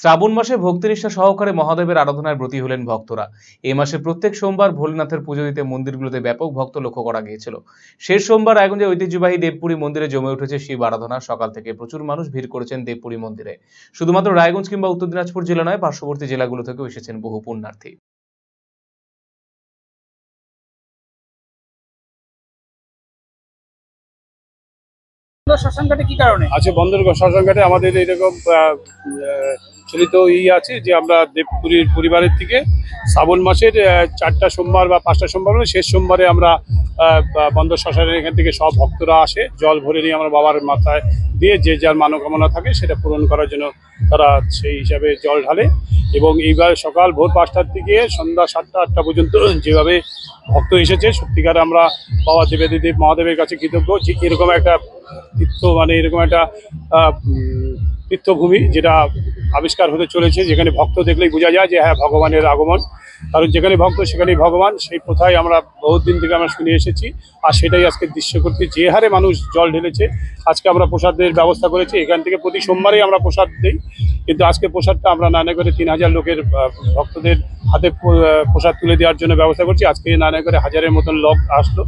শ্রাবণ মাসে নিষ্ঠা সহকারে মহাদেবের আরাধনায় ব্রতী হলেন ভক্তরা এই মাসে প্রত্যেক সোমবার ভোলেনাথের পুজো দিতে মন্দিরগুলোতে ব্যাপক ভক্ত লক্ষ্য করা গিয়েছিল শেষ সোমবার যে ঐতিহ্যবাহী দেবপুরী মন্দিরে জমে উঠেছে শিব আরাধনা সকাল থেকে প্রচুর মানুষ ভিড় করেছেন দেবপুরী মন্দিরে শুধুমাত্র রায়গঞ্জ কিংবা উত্তর দিনাজপুর জেলা নয় পার্শ্ববর্তী জেলাগুলো থেকেও এসেছেন বহু পুণ্যার্থী আছে বন্দর শ্মশানঘাটে আমাদের এরকম চলিত ই আছে যে আমরা দেবপুরীর পরিবারের থেকে শ্রাবণ মাসের চারটা সোমবার বা পাঁচটা সোমবার শেষ সোমবারে আমরা বন্দর শ্মশানের এখান থেকে সব ভক্তরা আসে জল ভরে নিয়ে আমরা বাবার মাথায় দিয়ে যে যার মানকামনা থাকে সেটা পূরণ করার জন্য তারা সেই হিসাবে জল ঢালে এবং এইবার সকাল ভোর পাঁচটার থেকে সন্ধ্যা সাতটা আটটা পর্যন্ত যেভাবে ভক্ত এসেছে সত্যিকার আমরা বাবা দেব মহাদেবের কাছে কৃতজ্ঞ যে এরকম একটা তীর্থ মানে এরকম একটা তীর্থভূমি যেটা আবিষ্কার হতে চলেছে যেখানে ভক্ত দেখলেই বোঝা যায় যে হ্যাঁ ভগবানের আগমন কারণ যেখানে ভক্ত সেখানেই ভগবান সেই প্রথায় আমরা বহুদিন থেকে আমরা শুনে এসেছি আর সেটাই আজকে দৃশ্য করতে যে হারে মানুষ জল ঢেলেছে আজকে আমরা প্রসাদের ব্যবস্থা করেছি এখান থেকে প্রতি সোমবারেই আমরা প্রসাদ দিই কিন্তু আজকে প্রসাদটা আমরা করে তিন হাজার লোকের ভক্তদের হাতে প্রসাদ তুলে দেওয়ার জন্য ব্যবস্থা করছি আজকে করে হাজারের মতন লোক আসলো